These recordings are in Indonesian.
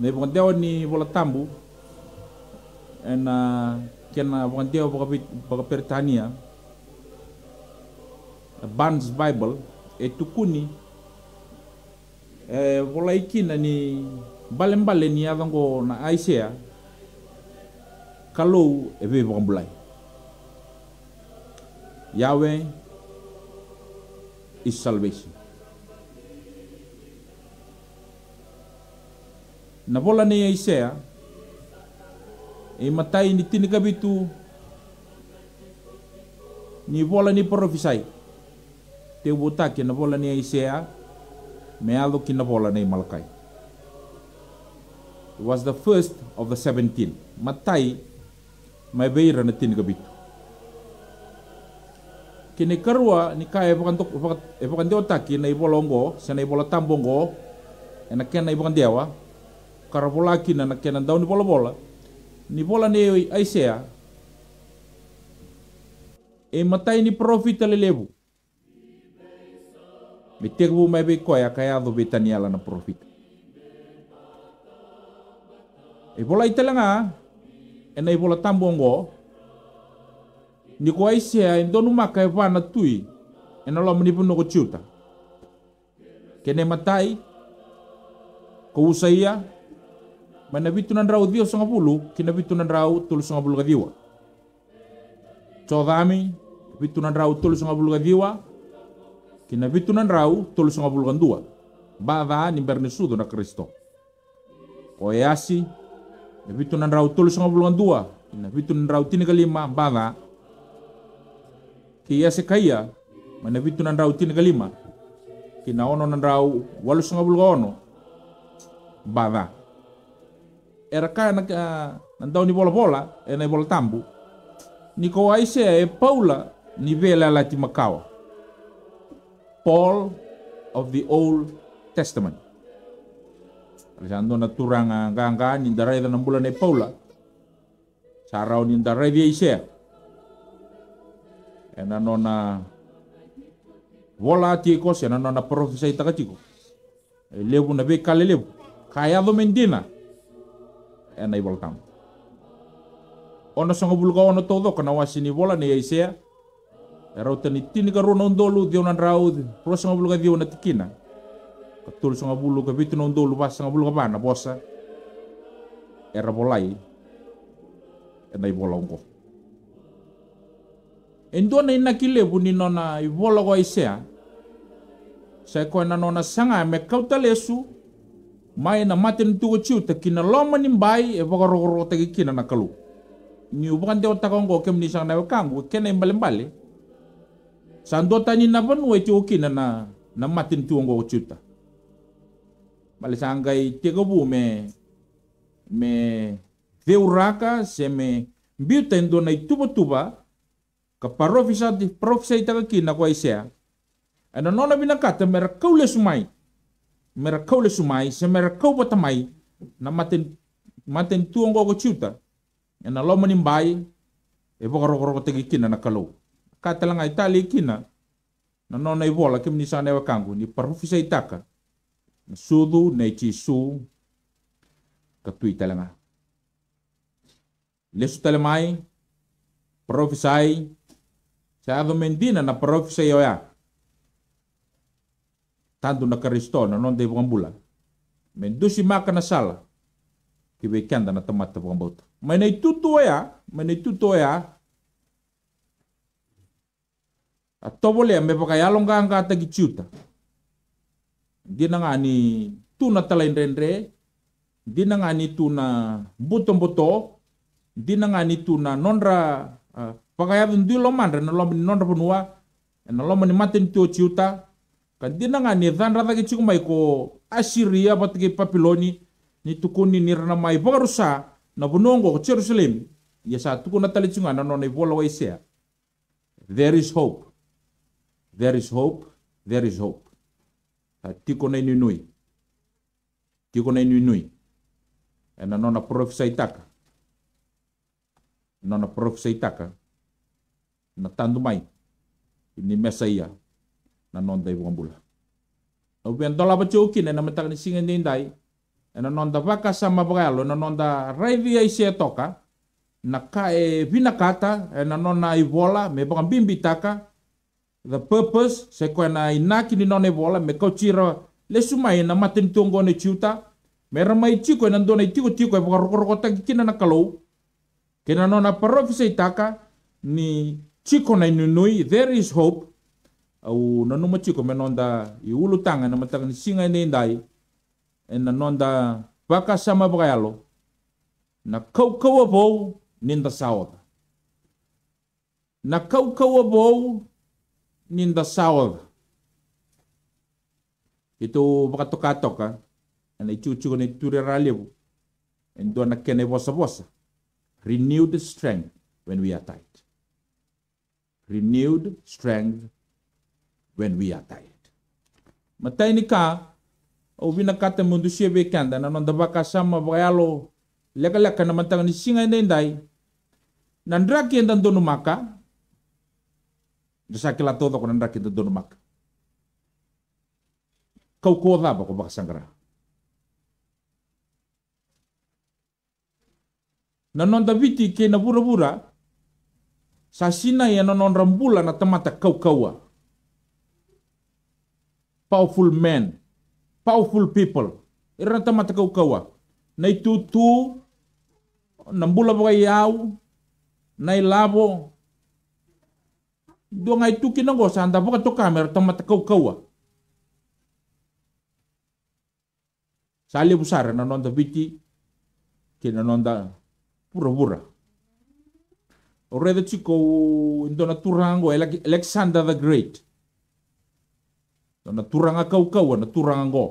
ne pokanteo ni bola tambu ena kena pokanteo poka pertania Barnes Bible e tukuni e bola ikina ni balembale ni avango na Aisea kalou e be bokambulai yawe is salvation na bola ne ya isea e matai ni tini kabitu ni bola ni profisai te wota na bola ne ya isea me alo ki na bola ne malakai it was the first of the 17 matai mai beira na tini kabitu kini karua ni kai epakantok epakantok taki na ibolongo sena ibolatambongo enak kena ibokandewa kara bola kina na kena dau ni bola bola ni bola ne ai sea e matai ni profit le lebu me te bu mai be koia kaya do betaniala na profit e bola itelanga ah. e na bola tambongo ni ko ai sea e donu maka e vana tui e na lomi ni puno ko chuta kene matai ko usaia manabitu nandrau dio songa bulu kina bitu rau tulu sanga bulu kadiwa codami bitu nandrau tul songa bulu kadiwa kina bitu rau tulu sanga bulu kandua bada ni bernesudo na kristo koyasi na bitu nandrau tul songa bulu kandua kina bitu rau tini kalima badha kia sekaya mana bitu rau tini kalima kina ono rau walu sanga bulu ono bada Ah, era na ka nandau ni bola bola e na bola tambu ni ko aise e paula ni vela e la ti makawa Paul of the Old Testament Alisando na ang ganga ni darai e na bulan e paula sarau ni darai vi aise e nona vola ti ko e se na nona profesa itaka tiko e lebu na be kale lebu kaya do mendina e na ibaltam. Ona songo bulga ona todo kana ni bola ni aisea. Erau tani tini ka rona ondolu dia ona rau pro sanga bulga di ona tikina. Katul sanga bulu ka na ondolu ba sanga bulga bana bosa. Era bolai. E na Endo na ina kile buni nona ibologo aisea. Sai ko na nona sanga me kautalesu. lesu mai na matin tu chiu te kina loma nim bai e waka rogoro te kina na kalu ni ubukan te otakong ko kem ni sang na kang ko kena imbale mbale sandota ni na ban we chiu kina na na matin tu ngo chuta male sangai te bu me me deuraka se me biuten do na tuba tuba ka parofisa di profisa itaka kina kwa isea ana nona binakata mera kaule sumai merakau le sumai se merakau po tamai na maten maten tuong go chuta e lo lomani mbai e bokoro koro tegi kina na kalau ka telanga itali kina na nona i e vola ke minisa ne wakangu ni parufisa itaka na sudu na ichi su ka tui telanga lesu telemai profisai sa mendina, na profisai oya tanto na karisto na non de pangambula. Men dusi maka na sala ki be kanda na tamat ta pangambota. Men ay tutu ya, men ay tutu ya. tobole me ya longa ang kata gi Di dina nga ni tuna talain rendre, di na nga ni tuna butong-buto, di na tuna nonra uh, ya di lo rin na loman nonra punua, na mani matin tuo Καντί να ανεδά, να δάγει τσίγου μαϊκό, ασυρία, πατή και παπυλώνει, νι του κούνι νι ρνα μαϊπόρουσα, να βουνόγκο, τσίρου σλίμ, για σα του κούνα τα λιτσίγου ανανό ο Ισαία. There is hope. There is hope. There is hope. Θα τίκο να είναι νουί. Τίκο να είναι νουί. Ένα νόνα πρόφησα η τάκα. Νόνα πρόφησα η τάκα. Να τάντου μάι. Είναι μέσα anon dai buang bula au pian tola pa choki na namata ni singa ni dai e na non da vaka sama bagalo na non da revi ai se toka na ka e vinakata e na non na me bang taka. the purpose se ko na inaki ni non ivola me ko chiro le sumai na matin tongo ne chuta me ramai chiko e na ndona tiko tiko e bang roko taki kina na kalau kina non na parofisa itaka ni chiko na inunui there is hope au nanu numa chiko me i ulu tanga na mataka ni singa ni ndai e na nonda baka sama bagalo na kau kau bo ninda saoda na kau kau bo ninda saoda itu baka toka toka ana i chuko ni ture ralebu and do na kene bosa bosa renewed strength when we are tight renewed strength when we are tired. Matai ni ka, o vina kate mundu sie be kanda, na nanda baka sama bayalo, leka leka na matanga ni singa inda indai, na ndraki inda ndonu maka, desa kila todo kona ndraki inda ndonu maka. Kau koda bako baka sangra. Na nanda viti ke na bura bura, sasina ya na rambula na tamata kau kaua. powerful men, powerful people. Iranta matakau kawa. Nai tutu, nambula na yau, nai labo. Dua ngai tuki nango sanda baka to kamer tama takau kawa. Sali busara na nonda biti, kina nonda pura-pura. O rei da chico, Dona turango, Alexander the Great. na turanga kau kau, turanga ngo.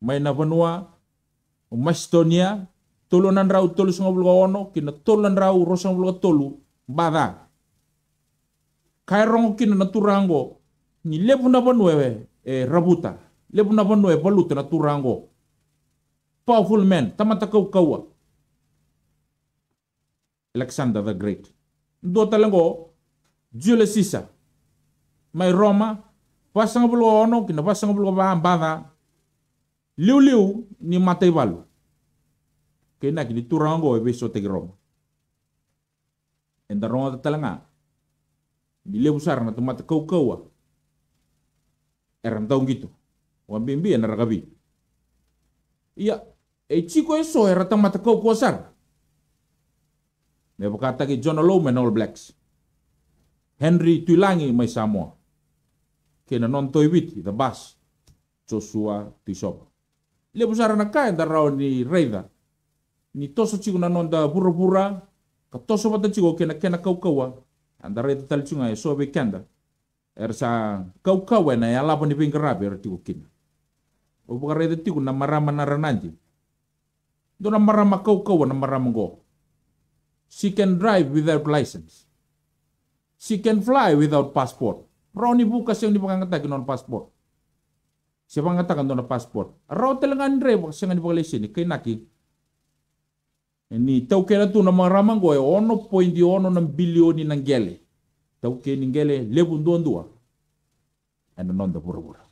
May na vanua, Macedonia, tolonan rau tolu sunga bulga ono, kina tolonan rau rosang vulga tolu, bada. Kai rongo kina naturanga turanga ngo, ni lebu na vanua e rabuta, lebu na vanua e baluta ngo. Powerful man, tamata kau. Alexander the Great. Dota lengo, Julius Caesar, mai Roma pasang bulu ono kina pasanga bulu ba ambada liu liu ni matai balu kena kini turango ebe so tegi Roma enda Roma tatalanga di lebu sarna tu mata kau kaua eram tahu gitu bimbi ena gabi iya e chiko e eso era tamata kau sar Dia kata ke John Lowe All Blacks. Henry Tulangi mai Samoa. kena wit the bus, Joshua Tisoba. Le busara na kain da rao ni Reida. Ni toso chigo na nonda bura-bura, ka toso bata chigo kena kena kaukawa, anda Reida talchunga e sobe kenda. Er sa kaukawa na ya lapa ni pingarabi er tigo kina. O buka Reida tigo na marama na rananji. Do na marama kaukawa na marama go. She can drive without license. She can fly without passport. Roni bukas yang dipangkat lagi non paspor. Siapa mengatakan non paspor? Rau telang Andre bukas yang ni sini kenaki. Ini tau kira tu nama ramang gue ono point di ono enam bilioni nangele. Tau kira nanggele lebun dua dua. Ena non da pura pura.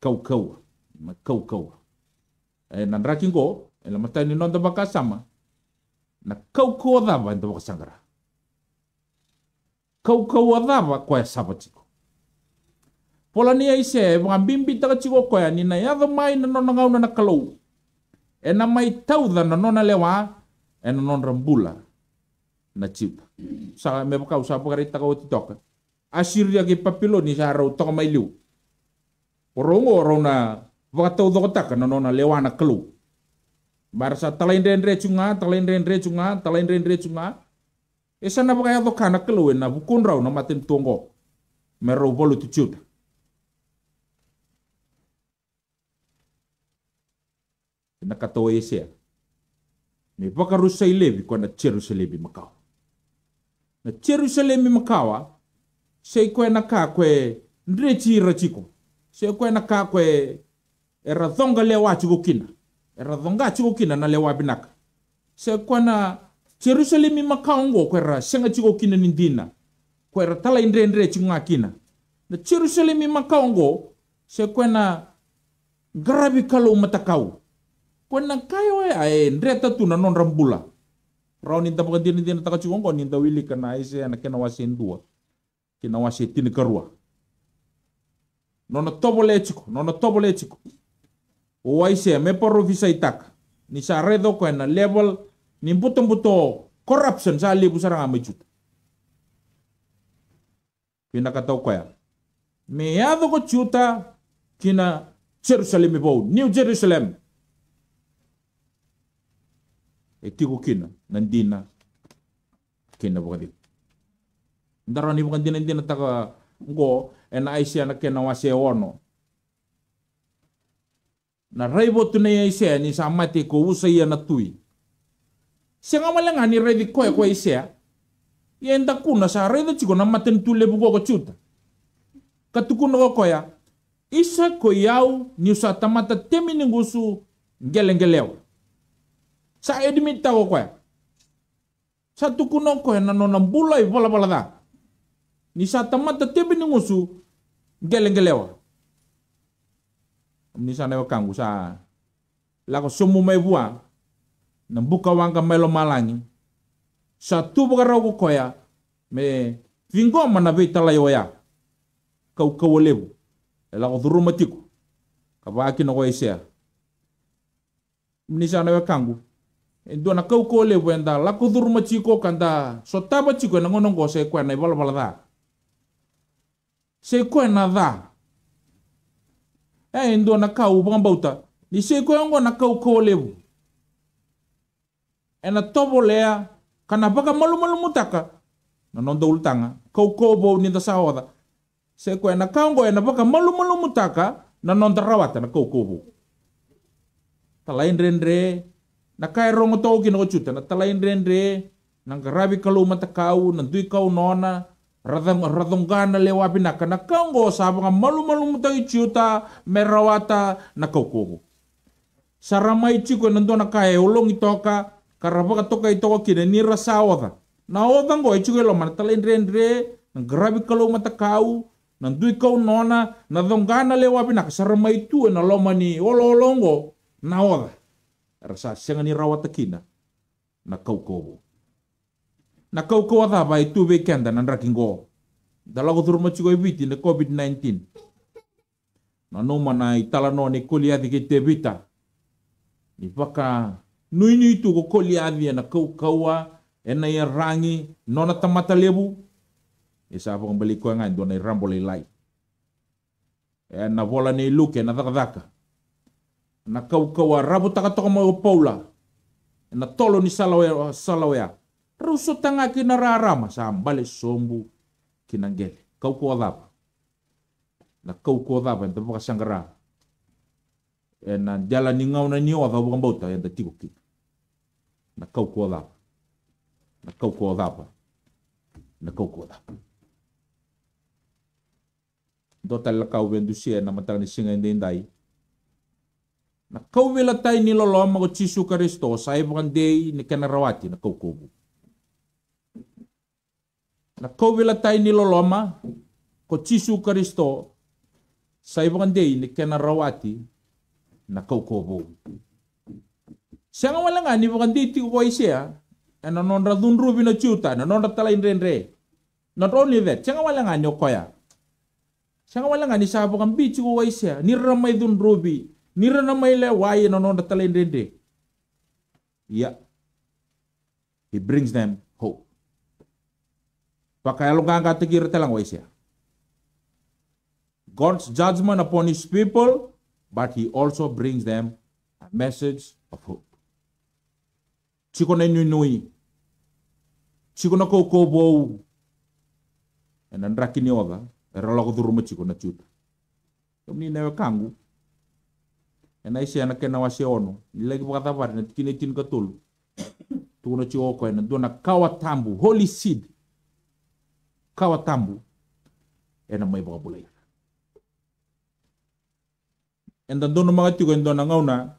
Kau kau, kau kau. Eh nandrakin go, ela eh, matani non da sama. Na kau kau da bantu bakasangara kau kaukauacava kau ya savatiko polania ya ise ya, e vagabibi takatiko koe nina iava mai na nona gauna na kalou e na mai tauca na nona lewa e na nona bula na ciupa sa me vakau sa pakarei takau toka. asiria ki papiloni sa rau toka mai liu o rongo o rauna vakatautokotaka na nona lewa na kalou bara sa talain rendre talaindrendre Talain rendre cunga, e baka yado kana kelewe na bukunra na maten tongo mero volu tuchuda na katoa esea me baka rusa ilevi kwa na Jerusalemi makawa na Jerusalemi makawa sei kwe na ka kwe ndrechi rachiko sei kwe na ka kwe eradhonga lewa chiko kina eradhonga chiko kina na lewa binaka sei kwe na Jerusalem jerusalemi makango kwera senga chiko kina nindina kwera tala indre indre chinga kina na Jerusalem jerusalemi makango se kwena grabi kalau matakau kwena kayo ya e, ae indre tatu na non rambula rao ninta paka dina pagandina nindina takachungo ninta wili kana ise na kena wasen dua kena wasen tini karua nona tobole chiko nona tobole chiko Uwaise ya meporo visa itaka Nisa sa redo kwena level ni mbuto mbuto corruption sa lebu saranga mejuta kina katau kaya, me yado ko chuta kina Jerusalem bo New Jerusalem e tiko kina nandina kina bukadit ndaro ni bukadina dina, taka ngo ena aisia na kena wase ono. na raibo tunai aisia ni mati ko usa ia na tui Senga malenga ni redi koe koe isea. ya, enda ya, kuna sa redi chiko na maten tule buko ko chuta. Katukuna ko koya. Isa ko yau ni usa tamata temi ni ningusu ngelengelewa. Sa edimita ko koya. Sa tukuna koya na nona bulai ya, bola bola da. Ni sa tamata temi ni ningusu ngelengelewa. Ni sa newa kangu sa. Lako sumu mai buang. na buka wanga melo malangi sa tubuka rogo koya me vingo na vita la yoya kau kau lebu ela ko duru matiku kabaki no koisea e mnisa na kangu e ndo na kau kau lebu enda la ko matiku matiko kanda so taba tiko e na ngono ngose kwa na bala bala da se kwa na da e ndo na kau bamba uta ni se kwa ngo na kau kau lebu ena tobo lea kana baka malu malu mutaka na nondo ultanga kau kobo ninda sahora se ko ena kango ena baka malu malu mutaka na nonda rawata na kau kobo talain rendre na kai rongo tau kino chuta na talain rendre na garabi mata matakau na dui kau nona radang radonggana lewa pinaka na kango sabanga malu malu mutai ciuta merawata na kau kobo saramai ciko nando na kai ulong e, itoka ka toka itoko kina ni rasa oda na oda ngoi ichuge lo mana tala indre indre na grabi kalau mata kau na dui kau nona na dongana le wapi na kasara mai itu na loma ni olo ngo, na oda rasa senga ni rawata kina na kau kau na kau kau ada itu kenda na ndra kingo dalam kutur macu kau biti na covid 19 na no mana itala no ni kuliah di kita bita ni paka nui tu ko koli avia na kau kaua ena ia rangi nona tamata lebu e sa po bali ko ngai dona rambole lai e na vola nei luke na dhaka na kau kaua rabu taka toka mo paula na tolo ni salawea salawea ruso tanga na rarama sa bale sombu kinangele kau kaua dapa na kau kaua dapa ntapo sangara e na jala ni ngau na ni wa bauta e ntatiko kika na kua lapa na kua lapa na kua lapa do la kau wendu sia na matang ni singa ndendai na kau tai ni lolo ma ko chisu karisto sai bukan dei ni kana rawati na kau kubu na kau tai ni lolo ma ko chisu karisto sai bukan dei ni rawati na kau kubu Siang wala nga ni bukan diti ko siya. Ano non radun rubi no chuta, ano non ratalain ren re. Not only that, siang wala nga ni koya. Siang wala nga ni sa bukan bichi ko siya. Ni dun rubi. Ni le wai no non ratalain ren re. Ya. He brings them hope. Pakayalong ka ang telang talang ya. God's judgment upon his people, but he also brings them a message of hope. na nyunyui chikona na koko bou ena ndrakini ova erola kuthuruma chikona chuta omninewe kangu ena isiana kena ono nilegi waseono thabari na tikine tini katolu tukuna chioko ena dona kawa tambu holy seed kawa tambu ena moivoka bulaiva ena dono ena dona ngauna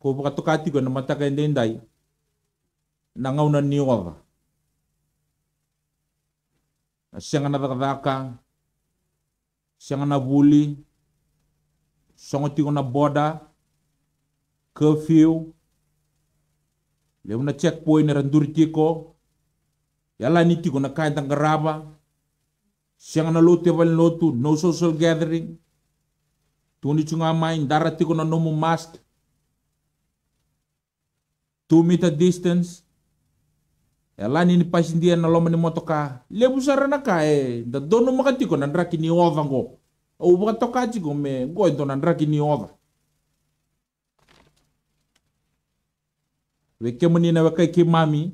kovaka tokatiko ena mataka ende indai nangauna niuava siangana vakavaka siangana vuli songotigona boda curfew leuna checkpoint era duri tiko yala ni tiko na kaitanga raba siangana lotu evali lotu no social gathering tuni chunga mai dara na nomu mask two meter distance e lani ni pasindia na loma ni motoka le busara na ka e da dono makati ko nan raki ni ova ngo o buka toka ti ko me go ndo nan raki ni ova we ke muni na waka ki mami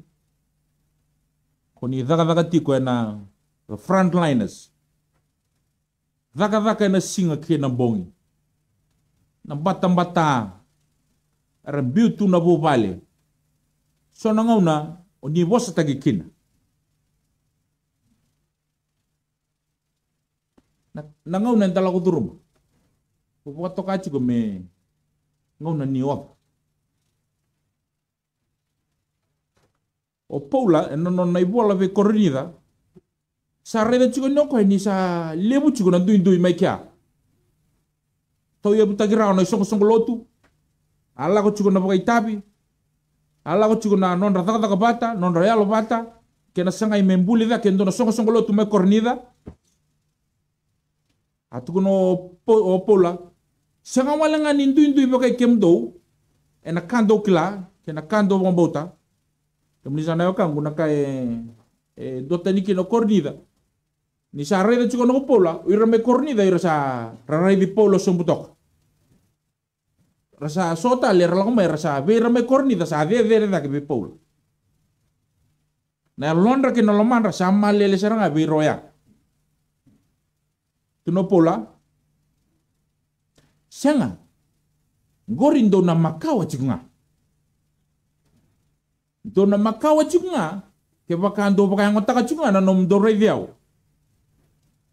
ko ni daga daga ti ko na the frontliners daga daga na singa ke na bongi na bata bata rambiu tu na bobale so na ngona au niveau stratégique. na ngau talago turum. Pupuat to kachi ko me ngau nan niwap. O paula eh, no non nai bola ve corrida. Sa rede chigo no ko ni sa lebu chigo na duin duin mai kya. Tau ia butagira ona isongo songo lotu. Ala ko chigo na bokai itabi, ala entón chiku na non raza da bata non royal bata ke na sanga da que ndono songo songo lotu me cornida Atu no opola sanga wala nga nindu indu ibo kai kemdo ena kando kila que na kando bombota temlisa na yoka nguna kai e dota niki no cornida ni sa rede chuguna opola, pola ira me cornida ira sa rarai di polo sombutoka Rasa sota le rala kuma rasa ve rame korni da sa ve ve rada ke be paul. Na londra ke noloman rasa mal le le serang ve roya. Tuno pola. Senga. Gorindo na makawa cikunga. Dona makawa cikunga. Ke do bakanga taka cikunga na nom do veau.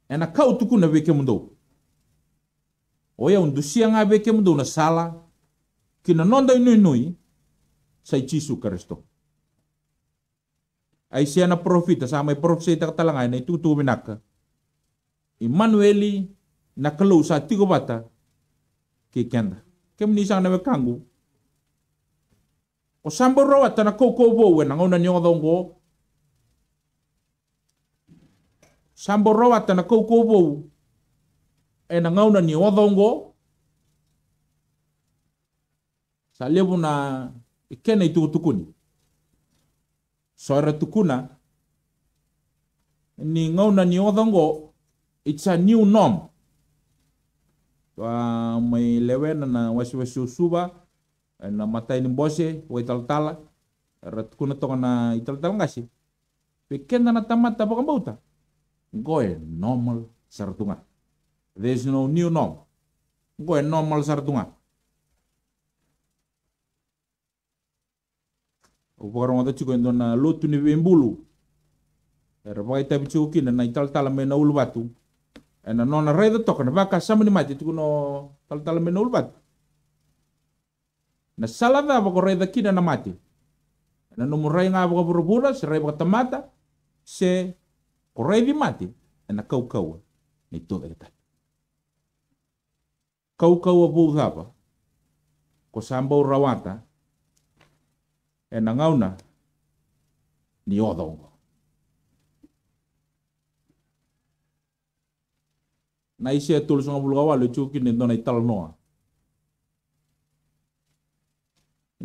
Ena kau tukuna veke weke mundo. Oya undusia nga beke mundo na sala, kinanonday nuynoy sa Ichisu Kristo. Ay siya na profita sa may profeta katalangay na itutuminak. Immanueli nakalaw sa tigubata kay kenda. Kaya minisang na mekanggo. O sambaro at na kukubo na unan yung adonggo. Sambaro at na kukubo ay nangaw na niyo adonggo. salibu na ikene e itukutukuni sore tukuna ni ngauna ni odhongo it's a new norm wa lewena na wasi usuba na matain bose wa tala. retukuna tonga na italtala ngasi pekenda na tamata bauta. goe normal sartunga there's no new norm goe normal sartunga kupakara ngata ko ndo na lotu ni bembulu era vai tabi chuko kina na ital tala me na ulu batu ena nona reda toka na vaka sama ni mati tuku no tal tala me na ulu batu na salada vako reda kina na mati ena no murai nga vako burubura se rei vako tamata se korai di mati ena kau kau ni toda kita kau kau abu dhapa ko sambau rawata e na ngauna ni Na isi e tulu songa bulgawa le chuki ni ndona ital noa.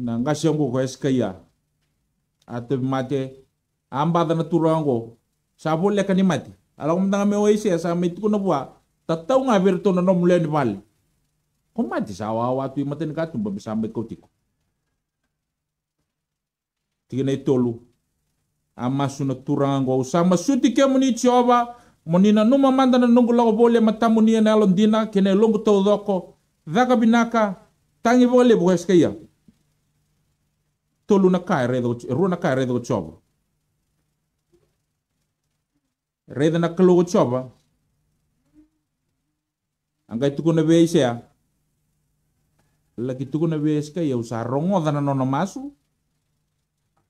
Na ngasi ongo ko eskaya. Ate mate amba dana tulu ongo. leka ni mati. Alang mendanga me oisi esa kuno na bua. Tatau ngabir tona nomule ni Komati sawa watu imate katum babi sampai kau tiku tigina i tolu amasu na turanga go sa masuti ke muni tioba muni numa manda nungu lago bole matamu ni na londina kene longu to doko binaka tangi bole buheska ia tolu na kai redo ru kai redo tioba reda na kalo tioba angai tuku na beisea laki tuku na beeska ia rongo dana nono masu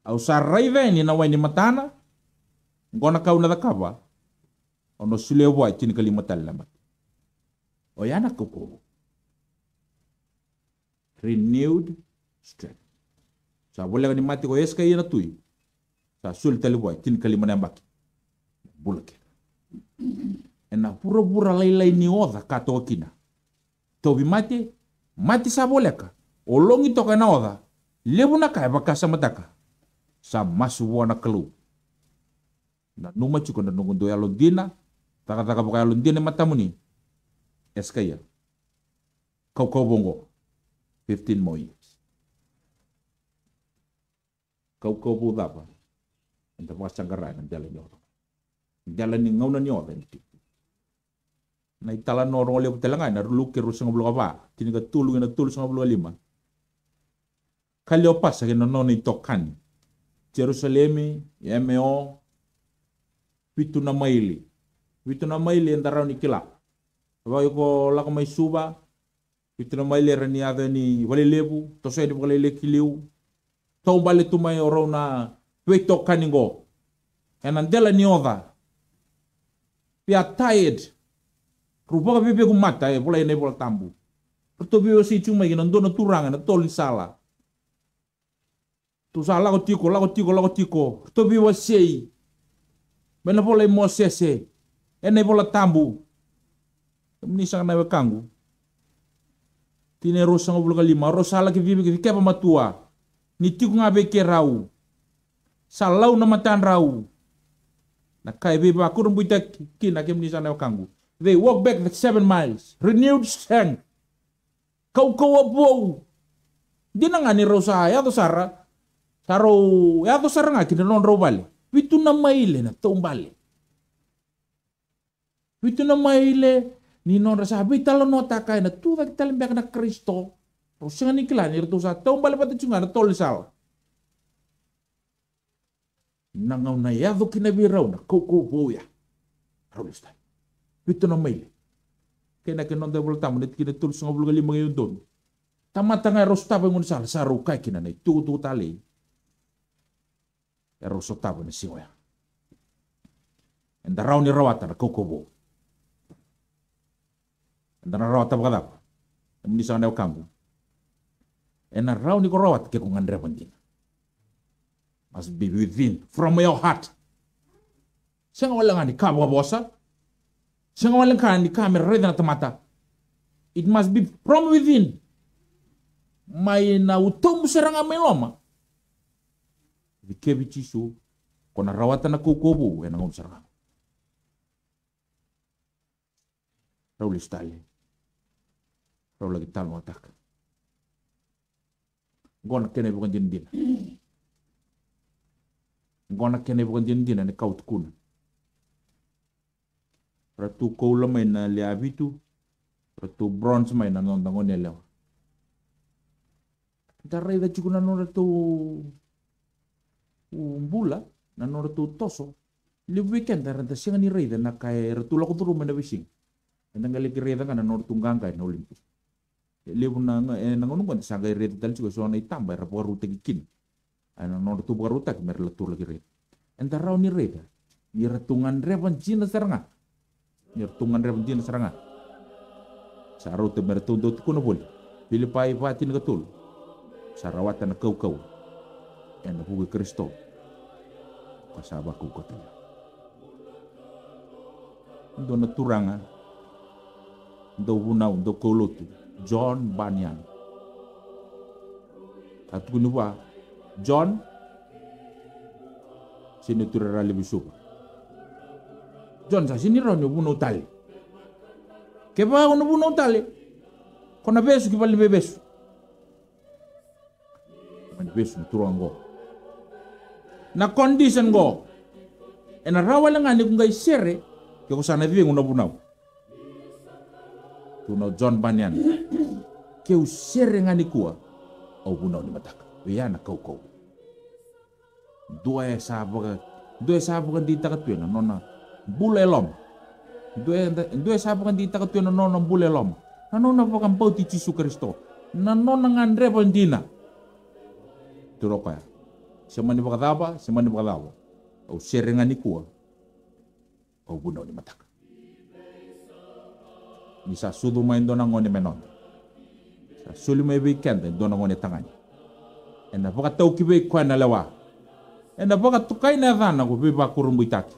au sarrai veni na waini matana gona kauna dakava ono sule wa chini kali matalla mat o yana kuko renewed strength sa bolega ni mati ko eska yana tui sa sul tali wa chini kali manambaki bulake ena pura pura lai lai ni oda kato okina tobi mate mati sa boleka olongi toka na oda lebu na kai kasa mataka sa masuwa na kelu, Na numa chuko na nungun doya londina, taka taka pokaya londina matamuni, eskaya. Kau kau bongo, 15 more years. Kau kau bu dapa, enta pa sangkarai na jalan ni Jalan ni ngau na ni Na itala norong orang oleh telangai na luke rusa ngoblo apa, tini ka tulung na tulung sa bulu lima. Kalau pas nono ni Jerusalemi Yemeo, Pituna maili Pituna maili antara ni kila wa ko lako mai suba Pituna maili rani ada ni wale lebu to so ni wale le kiliu to bale tu mai na peto kaningo enandela ni oda pia tired Rupaka pipi pepe ku mata e bola ene bola tambu Pertobi si cuma ingin e nonton turangan, e tolin salah tusa lako tiko lako tiko lako tiko tobi wa sei bena pole mo sese ene pole tambu ni sanga na kangu tine rosa ngobul ka lima rosa laki vivi ki kepa matua ni tiku be ke rau salau na matan rau na kai vivi buita ki na kem ni sanga na kangu they walk back the seven miles renewed strength kau kau abu ni rosa ya to Sarah? Karo ya to saranga kina non ro bale. Witu na maile na to bale. Witu na maile ni non rasa lo no takai na tu vak talen bak na Kristo. Rosenga ni klan ir to sa to bale patu chunga na tol sal. Nangau na ya do kina birau na koko boya. Rolista. Witu na maile. Kena kena non tamu net kina tul lima ngayon doon. Tamatanga rosta bangun sal kai kina na tutu talei ya ro sotabo ya. ni ya enda rao ni rawata na kokobo enda na rawata bakadapa emni sa neu kambu Enda rao ni ko ke ko ngandre must be within from your heart senga wala ni kabo bosa senga wala ngani kamer na tamata it must be from within mai na utombu seranga meloma bikebi chisu kona rawatan na kobu ena ngom serang rau stale rau lagi tal tak gona kene bukan dina gona kene bukan dina ne kaut kun ratu koula na le abitu ratu bronze maina non tangon elewa Darra da chukuna tu umbula na nora tu toso le weekend na renta singa ni reida na kai retula ko turu manda wishing na ngali reida kana nora tunggang kai na Olimpi, le buna na ngonu kon sanga reida tal chiko so na itamba ra por rute kin ana nora tu por ruta ki mer le tula ki reida enda rau ni reida ni retungan revan jina saranga ni retungan revan jina saranga Sarau temer tuntut kuno boleh. filipai pai patin ketul. Sarawatan kau kau dan menghubungi Kristo. Kasabaku katanya. Untuk neturangan, untuk wuna, untuk kulut, John Banyan. Atau kini John, sini turara lebih suka. John, saya sini roh nyobun utali. Kepa nyobun utali, kona besu kipal lebih besu. Kona besu nyoturangan na condition go ena rawa ni kungai sere ke ko sana vive nguno bunau tuno John Banyan ke u sere ngani kuwa au bunau ni mataka na kau kau dua ya sabaga dua kan ya di takat tuena nona bulelom dua ya, dua kan di takat tuena nona bulelom nanona pakan pau ti Yesus Kristo nona ngandre pandina turoka semani bakadhaba semani bakadhaba au ni kua au guna ni mataka ni sa sudu mai dona ngone menon sa sulu mai bi kende dona ngone tangani ena baka tau kibe na lewa ena baka tukai na dhana ko bi bakurum itaki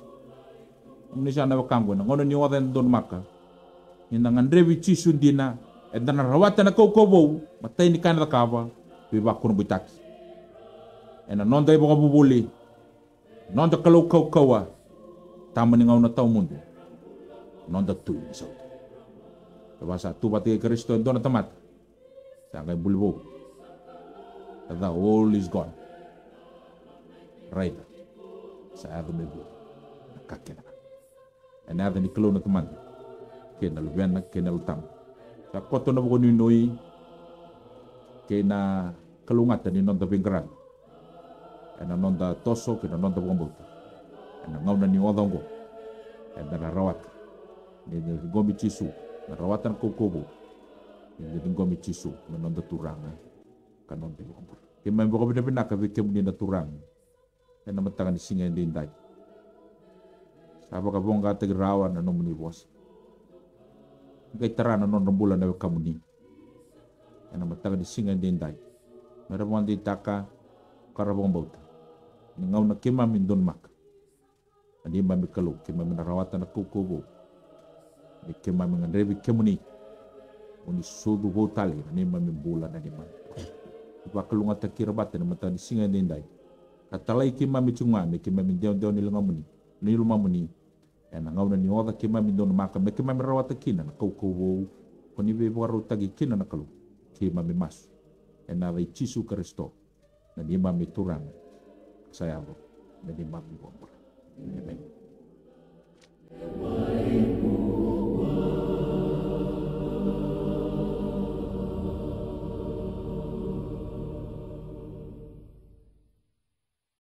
ni sana bakango na ngono ni waden don maka ni nangan rebi enda ena rawata na kau kobo matai ni kana kava bi kurumbu itaki ena nonton boga bubuli nonton kalau kau kawa tamani ngau na tau mundu nonda tu da basa tu pati Kristo itu dona tamat sangai bulbo the all is gone right saya tu bebu kakena ena da ni kalau na tamat kena lebena kena lutam Sa koto na ni noi kena kalungatan ni da ena non toso kina non da wambuta ena ngauna ni odongo ena na rawata ni ni gomi chisu na rawata na kokobo ni ni gomi chisu na non turanga ka non da wambur ke mai bokobi bina binaka vi ke na turanga ena matanga ni singa ni ndai sapa ka bonga te rawa na nomu ni bos ngai tarana non bula na ni ena matanga ni singa ni ndai Merawang di taka karabong bauta na kima min dun mak ma mami kalu kima min rawata na kukubu ni kima min bi kemuni uni sudu ni ma mami bula na ni mami ipa kalu ngata kirbat na mata ni singa ni kata lai kima mi chunga ni kima min deon deon ni muni, ni lumamuni e ngau na ni oda kima min dun mak me kima min rawata kina na kukubu koni be waru tagi kina na kalu kima mi masu ena vai chisu kristo na ni mi turang saya jadi babi kompor. Amen.